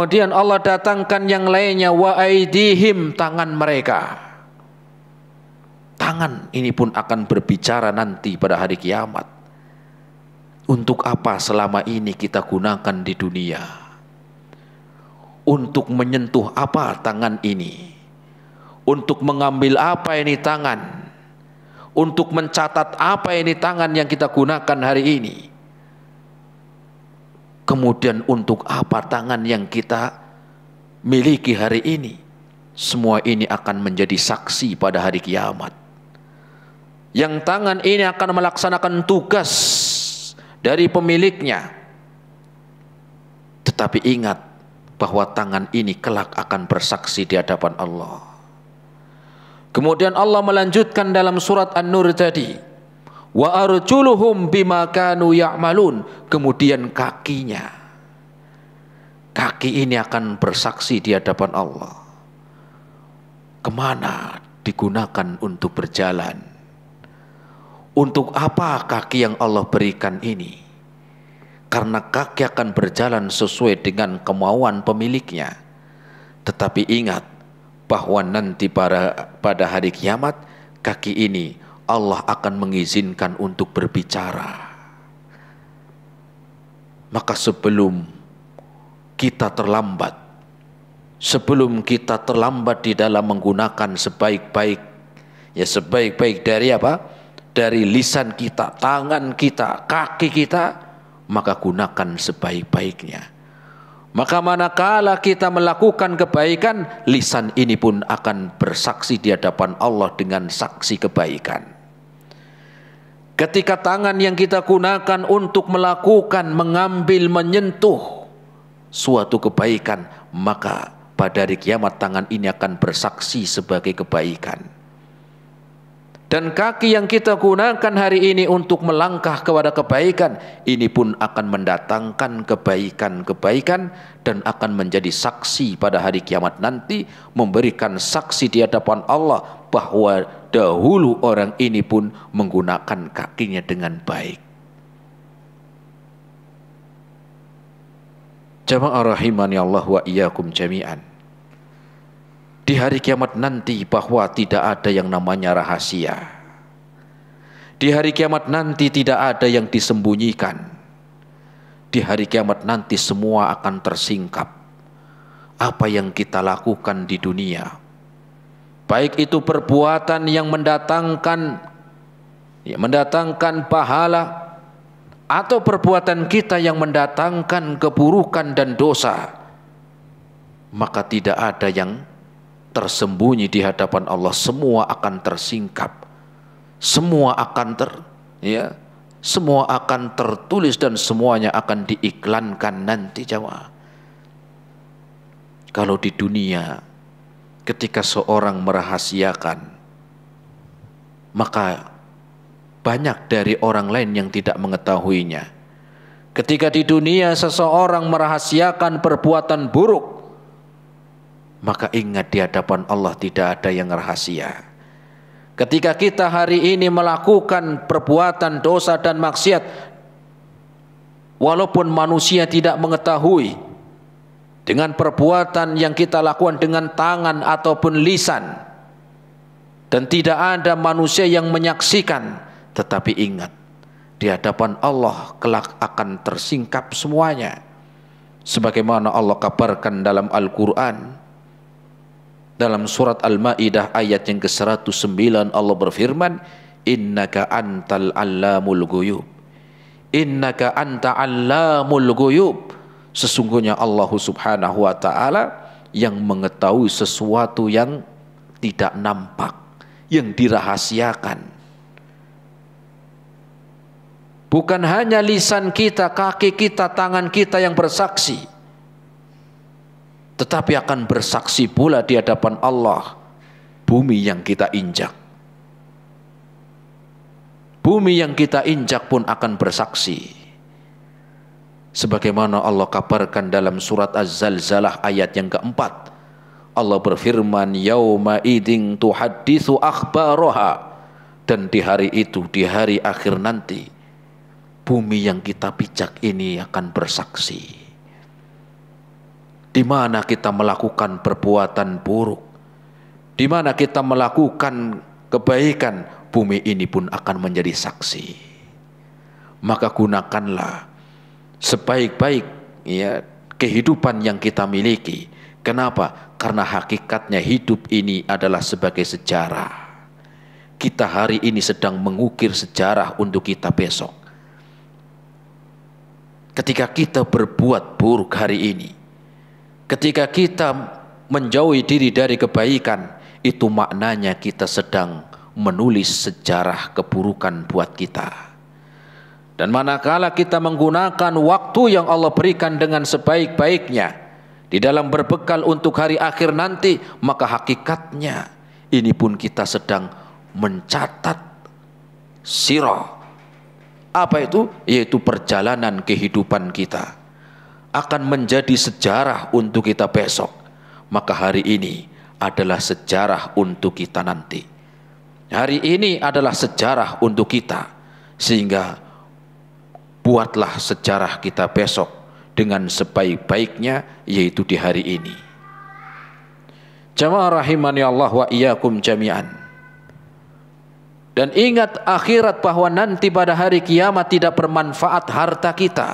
Kemudian Allah datangkan yang lainnya wa aidihim tangan mereka. Tangan ini pun akan berbicara nanti pada hari kiamat. Untuk apa selama ini kita gunakan di dunia? Untuk menyentuh apa tangan ini? Untuk mengambil apa ini tangan? Untuk mencatat apa ini tangan yang kita gunakan hari ini? Kemudian untuk apa tangan yang kita miliki hari ini? Semua ini akan menjadi saksi pada hari kiamat. Yang tangan ini akan melaksanakan tugas dari pemiliknya. Tetapi ingat bahwa tangan ini kelak akan bersaksi di hadapan Allah. Kemudian Allah melanjutkan dalam surat An-Nur tadi wa arjuluhum bima kanu ya'malun kemudian kakinya kaki ini akan bersaksi di hadapan Allah kemana digunakan untuk berjalan untuk apa kaki yang Allah berikan ini karena kaki akan berjalan sesuai dengan kemauan pemiliknya tetapi ingat bahwa nanti pada, pada hari kiamat kaki ini Allah akan mengizinkan untuk berbicara. Maka sebelum kita terlambat, sebelum kita terlambat di dalam menggunakan sebaik-baik, ya sebaik-baik dari apa? Dari lisan kita, tangan kita, kaki kita, maka gunakan sebaik-baiknya. Maka manakala kita melakukan kebaikan, lisan ini pun akan bersaksi di hadapan Allah dengan saksi kebaikan ketika tangan yang kita gunakan untuk melakukan, mengambil, menyentuh suatu kebaikan, maka pada hari kiamat tangan ini akan bersaksi sebagai kebaikan. Dan kaki yang kita gunakan hari ini untuk melangkah kepada kebaikan, ini pun akan mendatangkan kebaikan-kebaikan dan akan menjadi saksi pada hari kiamat nanti, memberikan saksi di hadapan Allah bahwa dahulu orang ini pun menggunakan kakinya dengan baik. Jamaah rahimani Allah wa iyyakum jami'an. Di hari kiamat nanti bahwa tidak ada yang namanya rahasia. Di hari kiamat nanti tidak ada yang disembunyikan. Di hari kiamat nanti semua akan tersingkap. Apa yang kita lakukan di dunia baik itu perbuatan yang mendatangkan ya, mendatangkan pahala atau perbuatan kita yang mendatangkan keburukan dan dosa maka tidak ada yang tersembunyi di hadapan Allah semua akan tersingkap semua akan ter ya semua akan tertulis dan semuanya akan diiklankan nanti jawab kalau di dunia ketika seorang merahasiakan, maka banyak dari orang lain yang tidak mengetahuinya. Ketika di dunia seseorang merahasiakan perbuatan buruk, maka ingat di hadapan Allah tidak ada yang rahasia. Ketika kita hari ini melakukan perbuatan dosa dan maksiat, walaupun manusia tidak mengetahui, dengan perbuatan yang kita lakukan dengan tangan ataupun lisan dan tidak ada manusia yang menyaksikan tetapi ingat di hadapan Allah kelak akan tersingkap semuanya sebagaimana Allah kabarkan dalam Al-Qur'an dalam surat Al-Maidah ayat yang ke-109 Allah berfirman innaka antal allamul ghuyub innaka anta allamul ghuyub Sesungguhnya Allah Subhanahu wa taala yang mengetahui sesuatu yang tidak nampak, yang dirahasiakan. Bukan hanya lisan kita, kaki kita, tangan kita yang bersaksi. Tetapi akan bersaksi pula di hadapan Allah bumi yang kita injak. Bumi yang kita injak pun akan bersaksi. Sebagaimana Allah kabarkan dalam surat Az-Zalzalah ayat yang keempat. Allah berfirman, Yauma idin tuhadditsu roha Dan di hari itu, di hari akhir nanti, bumi yang kita pijak ini akan bersaksi. Di mana kita melakukan perbuatan buruk, di mana kita melakukan kebaikan, bumi ini pun akan menjadi saksi. Maka gunakanlah sebaik-baik ya kehidupan yang kita miliki. Kenapa? Karena hakikatnya hidup ini adalah sebagai sejarah. Kita hari ini sedang mengukir sejarah untuk kita besok. Ketika kita berbuat buruk hari ini, ketika kita menjauhi diri dari kebaikan, itu maknanya kita sedang menulis sejarah keburukan buat kita. Dan manakala kita menggunakan waktu yang Allah berikan dengan sebaik-baiknya di dalam berbekal untuk hari akhir nanti, maka hakikatnya ini pun kita sedang mencatat sirah. Apa itu? Yaitu perjalanan kehidupan kita akan menjadi sejarah untuk kita besok. Maka hari ini adalah sejarah untuk kita nanti. Hari ini adalah sejarah untuk kita sehingga buatlah sejarah kita besok dengan sebaik-baiknya yaitu di hari ini. Jamaah rahimani Allah wa iyyakum jami'an. Dan ingat akhirat bahwa nanti pada hari kiamat tidak bermanfaat harta kita.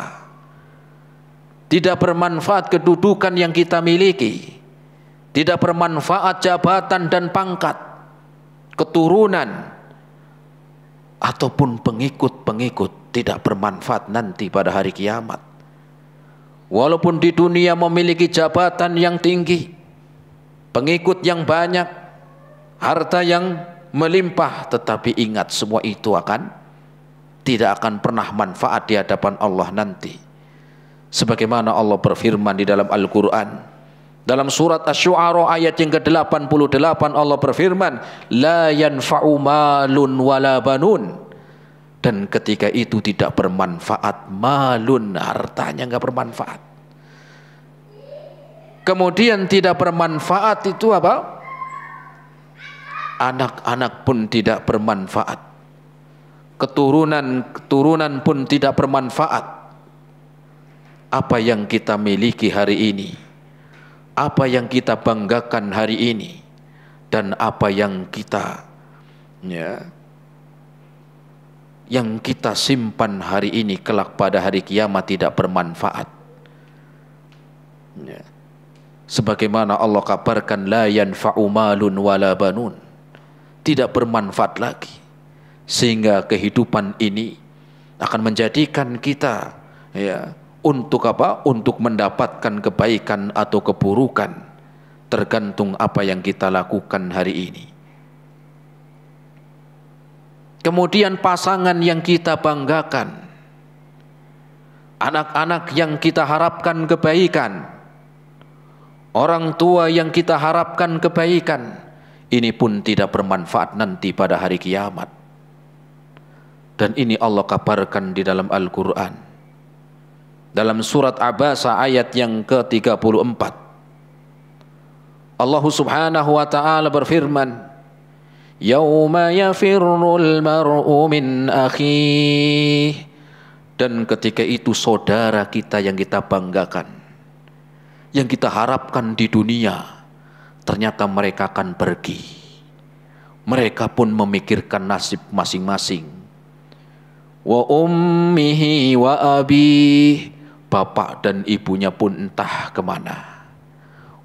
Tidak bermanfaat kedudukan yang kita miliki. Tidak bermanfaat jabatan dan pangkat, keturunan, ataupun pengikut-pengikut tidak bermanfaat nanti pada hari kiamat. Walaupun di dunia memiliki jabatan yang tinggi, pengikut yang banyak, harta yang melimpah, tetapi ingat semua itu akan tidak akan pernah manfaat di hadapan Allah nanti. Sebagaimana Allah berfirman di dalam Al-Qur'an, dalam surat Asy-Syu'ara ayat yang ke-88 Allah berfirman, "La yanfa'u malun wala banun." Dan ketika itu tidak bermanfaat malun, hartanya enggak bermanfaat. Kemudian tidak bermanfaat itu apa? Anak-anak pun tidak bermanfaat. Keturunan-keturunan pun tidak bermanfaat. Apa yang kita miliki hari ini? apa yang kita banggakan hari ini dan apa yang kita ya yang kita simpan hari ini kelak pada hari kiamat tidak bermanfaat. Ya. Sebagaimana Allah kabarkan la yanfa'u malun wala banun. Tidak bermanfaat lagi. Sehingga kehidupan ini akan menjadikan kita ya untuk apa? Untuk mendapatkan kebaikan atau keburukan tergantung apa yang kita lakukan hari ini. Kemudian pasangan yang kita banggakan, anak-anak yang kita harapkan kebaikan, orang tua yang kita harapkan kebaikan, ini pun tidak bermanfaat nanti pada hari kiamat. Dan ini Allah kabarkan di dalam Al-Quran dalam surat Abasa ayat yang ke-34. Allah Subhanahu wa taala berfirman, "Yauma yafirrul mar'u min akhihi" dan ketika itu saudara kita yang kita banggakan, yang kita harapkan di dunia, ternyata mereka akan pergi. Mereka pun memikirkan nasib masing-masing. Wa ummihi wa abi bapak dan ibunya pun entah kemana.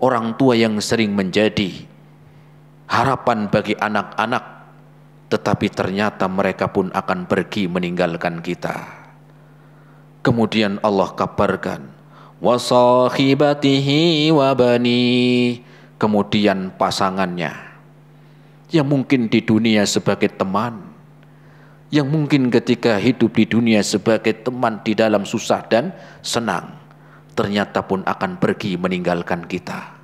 Orang tua yang sering menjadi harapan bagi anak-anak, tetapi ternyata mereka pun akan pergi meninggalkan kita. Kemudian Allah kabarkan, wasahibatihi wa bani. Kemudian pasangannya, yang mungkin di dunia sebagai teman, yang mungkin ketika hidup di dunia sebagai teman di dalam susah dan senang ternyata pun akan pergi meninggalkan kita.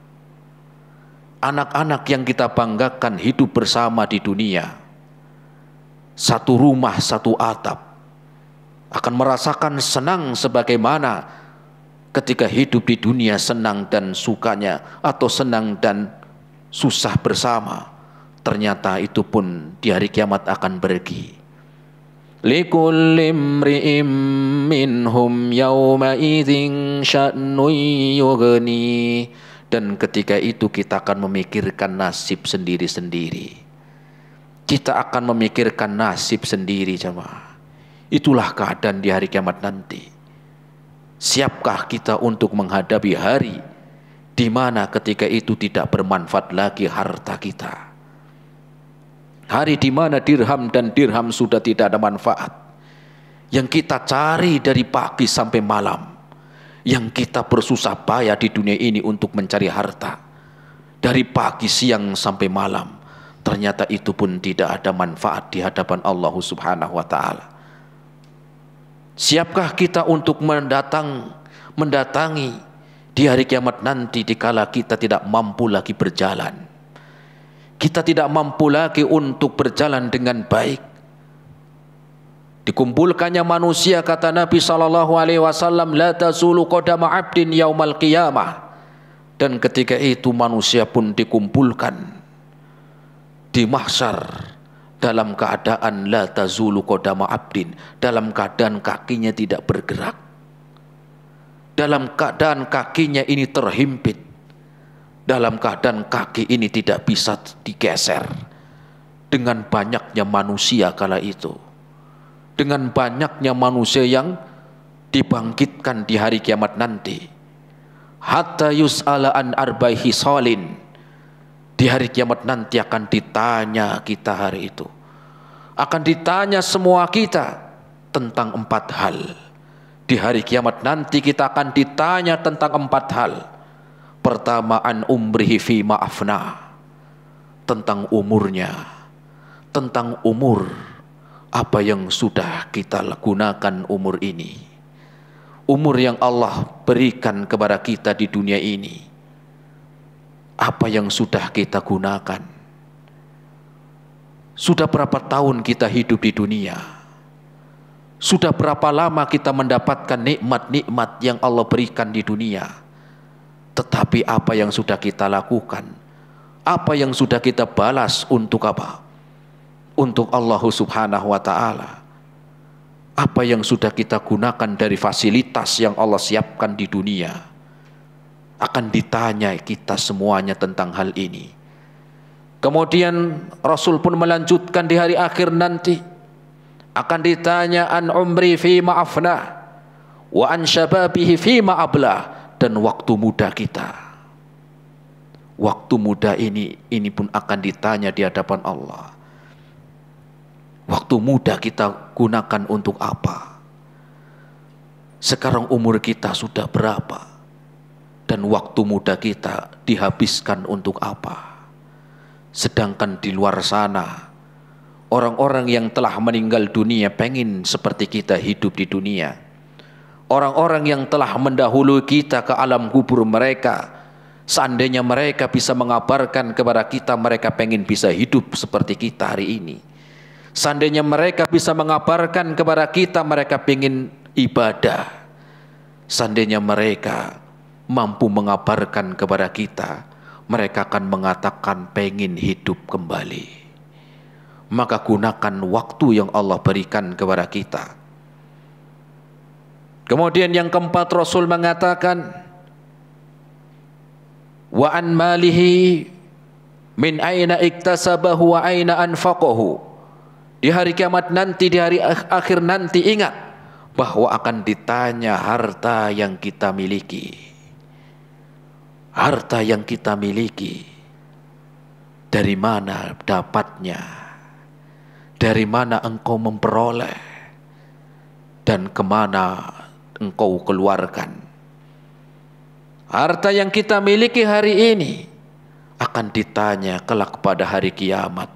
Anak-anak yang kita banggakan hidup bersama di dunia, satu rumah, satu atap, akan merasakan senang sebagaimana ketika hidup di dunia senang dan sukanya atau senang dan susah bersama. Ternyata itu pun di hari kiamat akan pergi لكل امرئ منهم يومئذ dan ketika itu kita akan memikirkan nasib sendiri-sendiri. Kita akan memikirkan nasib sendiri sama Itulah keadaan di hari kiamat nanti. Siapkah kita untuk menghadapi hari di mana ketika itu tidak bermanfaat lagi harta kita? Hari di mana dirham dan dirham sudah tidak ada manfaat. Yang kita cari dari pagi sampai malam. Yang kita bersusah payah di dunia ini untuk mencari harta. Dari pagi, siang sampai malam. Ternyata itu pun tidak ada manfaat di hadapan Allah subhanahu wa ta'ala. Siapkah kita untuk mendatang, mendatangi di hari kiamat nanti dikala kita tidak mampu lagi berjalan kita tidak mampu lagi untuk berjalan dengan baik. Dikumpulkannya manusia kata Nabi sallallahu alaihi wasallam la tazulu qadama 'abdin yaumal qiyamah. Dan ketika itu manusia pun dikumpulkan di mahsyar dalam keadaan la tazulu qadama 'abdin, dalam keadaan kakinya tidak bergerak. Dalam keadaan kakinya ini terhimpit dalam keadaan kaki ini tidak bisa digeser dengan banyaknya manusia kala itu dengan banyaknya manusia yang dibangkitkan di hari kiamat nanti hatta yus'ala an arbaihi solin di hari kiamat nanti akan ditanya kita hari itu akan ditanya semua kita tentang empat hal di hari kiamat nanti kita akan ditanya tentang empat hal Pertama an umrihi fi ma'afna. Tentang umurnya. Tentang umur. Apa yang sudah kita gunakan umur ini. Umur yang Allah berikan kepada kita di dunia ini. Apa yang sudah kita gunakan. Sudah berapa tahun kita hidup di dunia? Sudah berapa lama kita mendapatkan nikmat-nikmat yang Allah berikan di dunia? Tetapi apa yang sudah kita lakukan, apa yang sudah kita balas untuk apa? Untuk Allah Subhanahu wa taala. Apa yang sudah kita gunakan dari fasilitas yang Allah siapkan di dunia akan ditanya kita semuanya tentang hal ini. Kemudian Rasul pun melanjutkan di hari akhir nanti akan ditanya an umri fi ma'afna wa an syababihi fi ma'ablah dan waktu muda kita. Waktu muda ini ini pun akan ditanya di hadapan Allah. Waktu muda kita gunakan untuk apa? Sekarang umur kita sudah berapa? Dan waktu muda kita dihabiskan untuk apa? Sedangkan di luar sana, orang-orang yang telah meninggal dunia pengen seperti kita hidup di dunia orang-orang yang telah mendahului kita ke alam kubur mereka seandainya mereka bisa mengabarkan kepada kita mereka pengen bisa hidup seperti kita hari ini seandainya mereka bisa mengabarkan kepada kita mereka pengen ibadah seandainya mereka mampu mengabarkan kepada kita mereka akan mengatakan pengen hidup kembali maka gunakan waktu yang Allah berikan kepada kita Kemudian yang keempat Rasul mengatakan wa an malihi min aina iktasabahu wa aina anfaqahu. Di hari kiamat nanti, di hari akhir nanti ingat bahwa akan ditanya harta yang kita miliki. Harta yang kita miliki dari mana dapatnya? Dari mana engkau memperoleh? Dan kemana engkau keluarkan. Harta yang kita miliki hari ini akan ditanya kelak pada hari kiamat.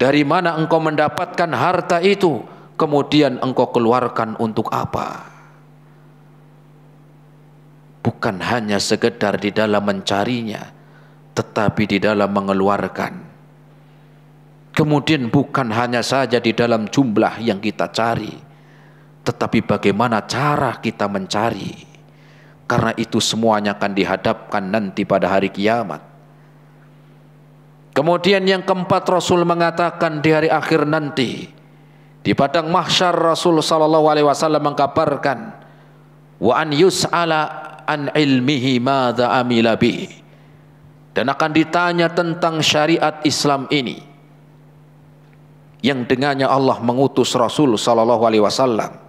Dari mana engkau mendapatkan harta itu? Kemudian engkau keluarkan untuk apa? Bukan hanya sekedar di dalam mencarinya, tetapi di dalam mengeluarkan. Kemudian bukan hanya saja di dalam jumlah yang kita cari, tetapi bagaimana cara kita mencari. Karena itu semuanya akan dihadapkan nanti pada hari kiamat. Kemudian yang keempat Rasul mengatakan di hari akhir nanti di padang mahsyar Rasul sallallahu alaihi wasallam mengkabarkan wa an yus'ala an ilmihi madza amila dan akan ditanya tentang syariat Islam ini yang dengannya Allah mengutus Rasul sallallahu alaihi wasallam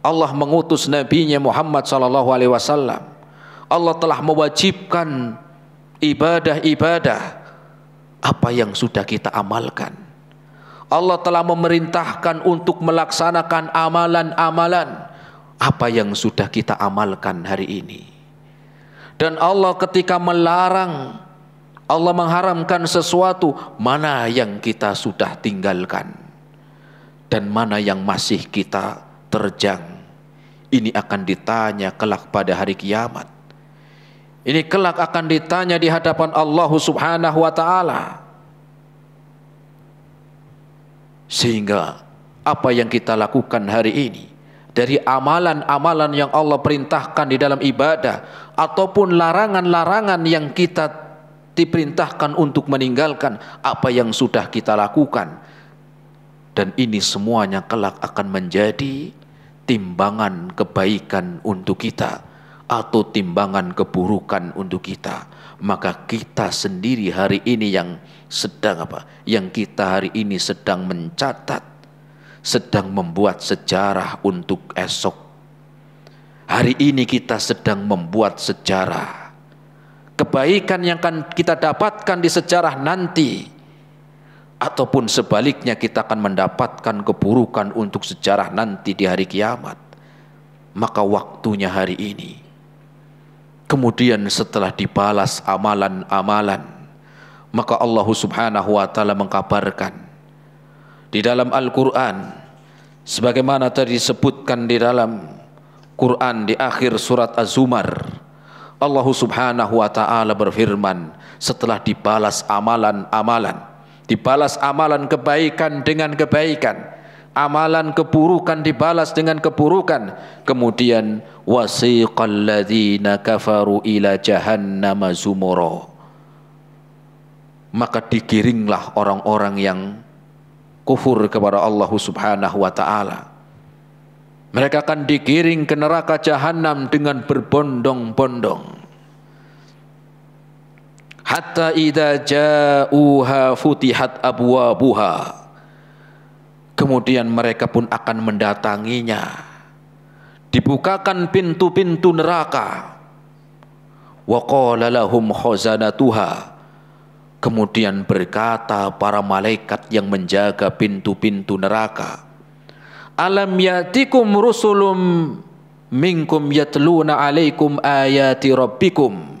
Allah mengutus nabinya Muhammad sallallahu alaihi wasallam. Allah telah mewajibkan ibadah-ibadah apa yang sudah kita amalkan. Allah telah memerintahkan untuk melaksanakan amalan-amalan apa yang sudah kita amalkan hari ini. Dan Allah ketika melarang Allah mengharamkan sesuatu mana yang kita sudah tinggalkan dan mana yang masih kita menerjang. Ini akan ditanya kelak pada hari kiamat. Ini kelak akan ditanya di hadapan Allah Subhanahu wa taala. Sehingga apa yang kita lakukan hari ini dari amalan-amalan yang Allah perintahkan di dalam ibadah ataupun larangan-larangan yang kita diperintahkan untuk meninggalkan apa yang sudah kita lakukan dan ini semuanya kelak akan menjadi timbangan kebaikan untuk kita atau timbangan keburukan untuk kita maka kita sendiri hari ini yang sedang apa yang kita hari ini sedang mencatat sedang membuat sejarah untuk esok hari ini kita sedang membuat sejarah kebaikan yang akan kita dapatkan di sejarah nanti ataupun sebaliknya kita akan mendapatkan keburukan untuk sejarah nanti di hari kiamat maka waktunya hari ini kemudian setelah dibalas amalan-amalan maka Allah subhanahu wa ta'ala mengkabarkan di dalam Al-Quran sebagaimana tadi disebutkan di dalam Quran di akhir surat Az-Zumar Allah subhanahu wa ta'ala berfirman setelah dibalas amalan-amalan dibalas amalan kebaikan dengan kebaikan amalan keburukan dibalas dengan keburukan kemudian wasiqal ladzina kafaru ila jahannama zumura maka digiringlah orang-orang yang kufur kepada Allah Subhanahu wa taala mereka akan digiring ke neraka jahanam dengan berbondong-bondong hatta idza ja'uha futihat abwabuha kemudian mereka pun akan mendatanginya dibukakan pintu-pintu neraka wa qala lahum khazanatuha kemudian berkata para malaikat yang menjaga pintu-pintu neraka alam yatikum rusulum minkum yatluna alaikum ayati rabbikum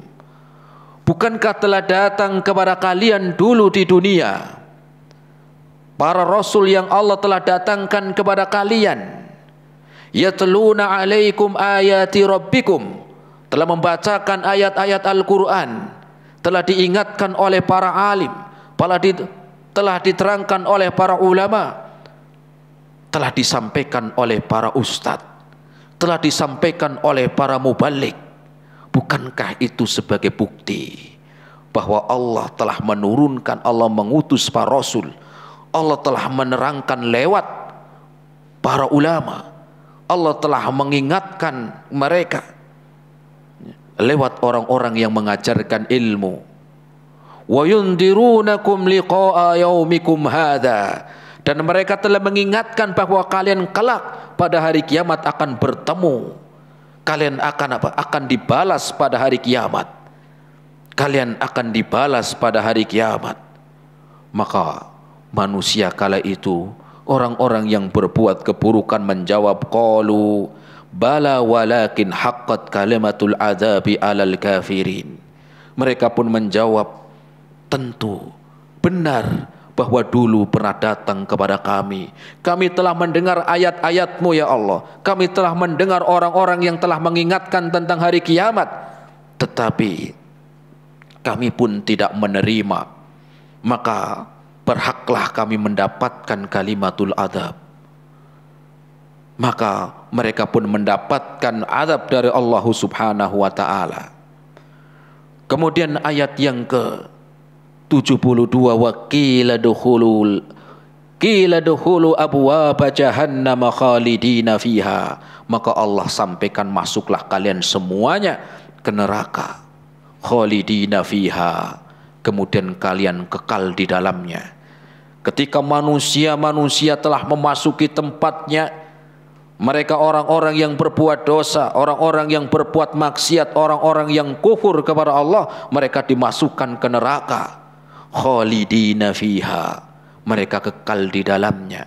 Bukankah telah datang kepada kalian dulu di dunia para rasul yang Allah telah datangkan kepada kalian yatluna alaikum ayati rabbikum telah membacakan ayat-ayat Al-Qur'an telah diingatkan oleh para alim telah telah diterangkan oleh para ulama telah disampaikan oleh para ustadz telah disampaikan oleh para mubalik Bukankah itu sebagai bukti bahwa Allah telah menurunkan, Allah mengutus para rasul, Allah telah menerangkan lewat para ulama, Allah telah mengingatkan mereka lewat orang-orang yang mengajarkan ilmu. Wa yundirunakum liqa'a yaumikum dan mereka telah mengingatkan bahwa kalian kelak pada hari kiamat akan bertemu kalian akan apa? Akan dibalas pada hari kiamat. Kalian akan dibalas pada hari kiamat. Maka manusia kala itu orang-orang yang berbuat keburukan menjawab qalu bala walakin haqqat kalimatul azabi alal kafirin. Mereka pun menjawab tentu benar bahwa dulu pernah datang kepada kami. Kami telah mendengar ayat-ayatmu ya Allah. Kami telah mendengar orang-orang yang telah mengingatkan tentang hari kiamat. Tetapi kami pun tidak menerima. Maka berhaklah kami mendapatkan kalimatul adab. Maka mereka pun mendapatkan adab dari Allah subhanahu wa ta'ala. Kemudian ayat yang ke 72 wa qila dukhulul qila dukhulu abwaab jahannam khalidina fiha maka Allah sampaikan masuklah kalian semuanya ke neraka khalidina fiha kemudian kalian kekal di dalamnya ketika manusia-manusia telah memasuki tempatnya mereka orang-orang yang berbuat dosa orang-orang yang berbuat maksiat orang-orang yang kufur kepada Allah mereka dimasukkan ke neraka khalidina fiha mereka kekal di dalamnya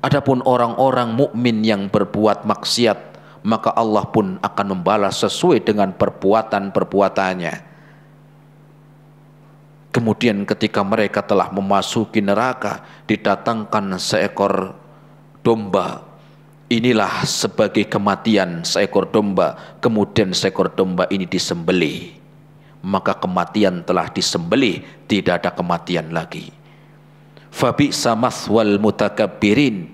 adapun orang-orang mukmin yang berbuat maksiat maka Allah pun akan membalas sesuai dengan perbuatan-perbuatannya kemudian ketika mereka telah memasuki neraka didatangkan seekor domba inilah sebagai kematian seekor domba kemudian seekor domba ini disembelih maka kematian telah disembelih, tidak ada kematian lagi. Fabi samaswal mutakabirin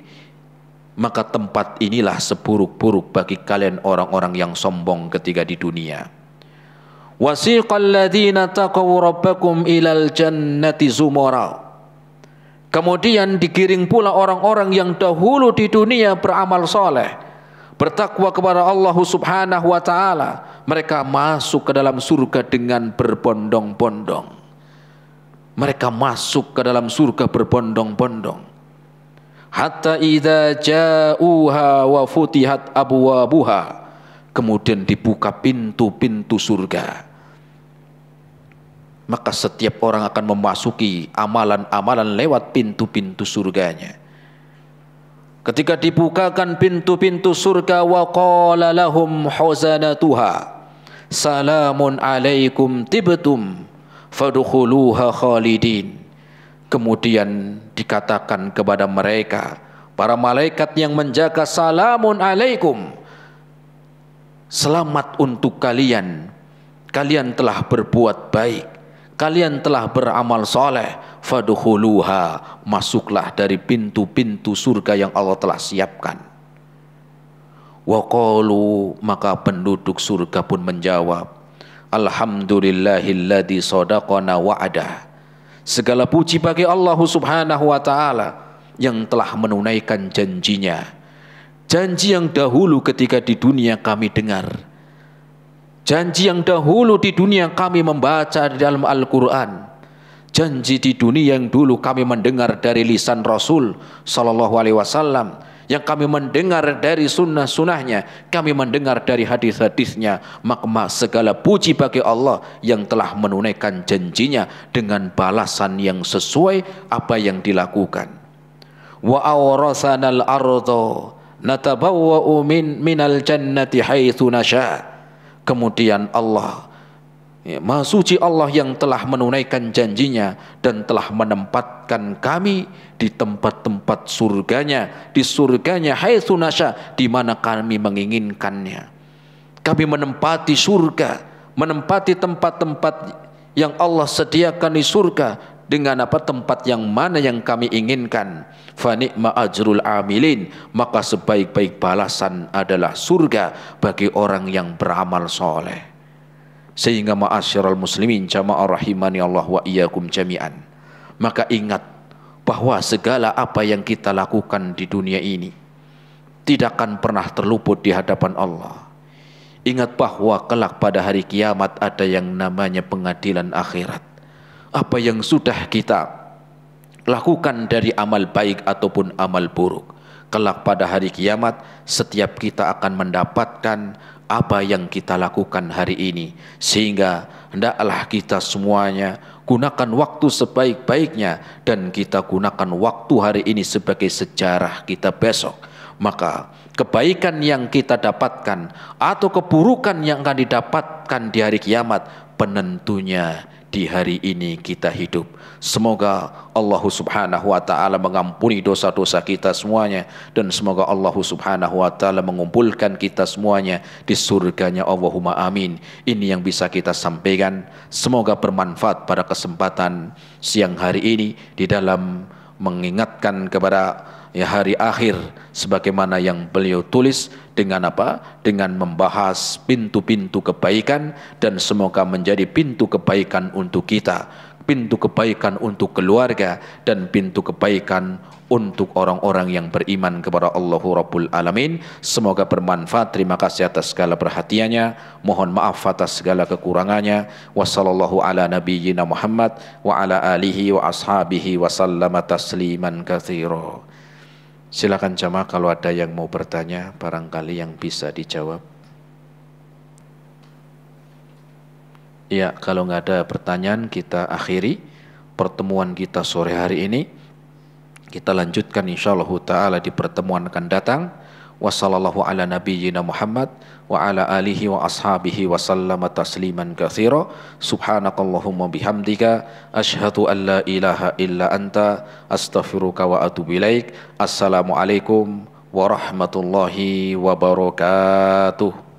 maka tempat inilah seburuk-buruk bagi kalian orang-orang yang sombong ketika di dunia. Wasiqal ladzina taqaw rabbakum ilal jannati zumara. Kemudian digiring pula orang-orang yang dahulu di dunia beramal soleh, bertakwa kepada Allah Subhanahu wa taala, mereka masuk ke dalam surga dengan berbondong-bondong. Mereka masuk ke dalam surga berbondong-bondong. Hatta idza ja'uha wa futihat abwabuha. Kemudian dibuka pintu-pintu surga. Maka setiap orang akan memasuki amalan-amalan lewat pintu-pintu surganya ketika dibukakan pintu-pintu surga wa qala lahum khazanatuha salamun alaikum tibtum fadkhuluha khalidin kemudian dikatakan kepada mereka para malaikat yang menjaga salamun alaikum selamat untuk kalian kalian telah berbuat baik kalian telah beramal soleh fadkhuluha masuklah dari pintu-pintu surga yang Allah telah siapkan wa qalu maka penduduk surga pun menjawab alhamdulillahilladzi sadaqana wa'adah segala puji bagi Allah Subhanahu wa taala yang telah menunaikan janjinya janji yang dahulu ketika di dunia kami dengar janji yang dahulu di dunia kami membaca di dalam Al-Qur'an janji di dunia yang dulu kami mendengar dari lisan Rasul Sallallahu Alaihi Wasallam yang kami mendengar dari sunnah-sunnahnya kami mendengar dari hadis-hadisnya maka segala puji bagi Allah yang telah menunaikan janjinya dengan balasan yang sesuai apa yang dilakukan wa awrasanal ardo natabawwa'u min minal jannati haitsu nasya kemudian Allah Ya, Maha suci Allah yang telah menunaikan janjinya dan telah menempatkan kami di tempat-tempat surganya, di surganya hai sunasya, di mana kami menginginkannya. Kami menempati surga, menempati tempat-tempat yang Allah sediakan di surga dengan apa tempat yang mana yang kami inginkan. Fani'ma ajrul amilin, maka sebaik-baik balasan adalah surga bagi orang yang beramal soleh. Sehingga ma'asyiral muslimin jamaah rahimani Allah wa iyyakum jami'an. Maka ingat bahwa segala apa yang kita lakukan di dunia ini tidak akan pernah terluput di hadapan Allah. Ingat bahwa kelak pada hari kiamat ada yang namanya pengadilan akhirat. Apa yang sudah kita lakukan dari amal baik ataupun amal buruk kelak pada hari kiamat setiap kita akan mendapatkan apa yang kita lakukan hari ini sehingga hendaklah kita semuanya gunakan waktu sebaik-baiknya dan kita gunakan waktu hari ini sebagai sejarah kita besok maka kebaikan yang kita dapatkan atau keburukan yang akan didapatkan di hari kiamat penentunya di hari ini kita hidup. Semoga Allah Subhanahu wa taala mengampuni dosa-dosa kita semuanya dan semoga Allah Subhanahu wa taala mengumpulkan kita semuanya di surganya Allahumma amin. Ini yang bisa kita sampaikan. Semoga bermanfaat pada kesempatan siang hari ini di dalam mengingatkan kepada ya hari akhir sebagaimana yang beliau tulis dengan apa? Dengan membahas pintu-pintu kebaikan dan semoga menjadi pintu kebaikan untuk kita, pintu kebaikan untuk keluarga dan pintu kebaikan untuk orang-orang yang beriman kepada Allah Rabbul Alamin. Semoga bermanfaat. Terima kasih atas segala perhatiannya. Mohon maaf atas segala kekurangannya. wassalamualaikum ala nabiyyina Muhammad wa ala alihi wa ashabihi wa sallama tasliman katsira. Silakan jamaah kalau ada yang mau bertanya barangkali yang bisa dijawab. Ya, kalau nggak ada pertanyaan kita akhiri pertemuan kita sore hari ini. Kita lanjutkan insya Allah ta'ala di pertemuan akan datang وصلى الله على نبينا محمد وعلى آله وأصحابه وسلم تسليما كثيرا سبحانك اللهم بحمدك أشهد أن لا إله إلا أنت أستغفرك وأتوب إليك السلام عليكم ورحمة الله وبركاته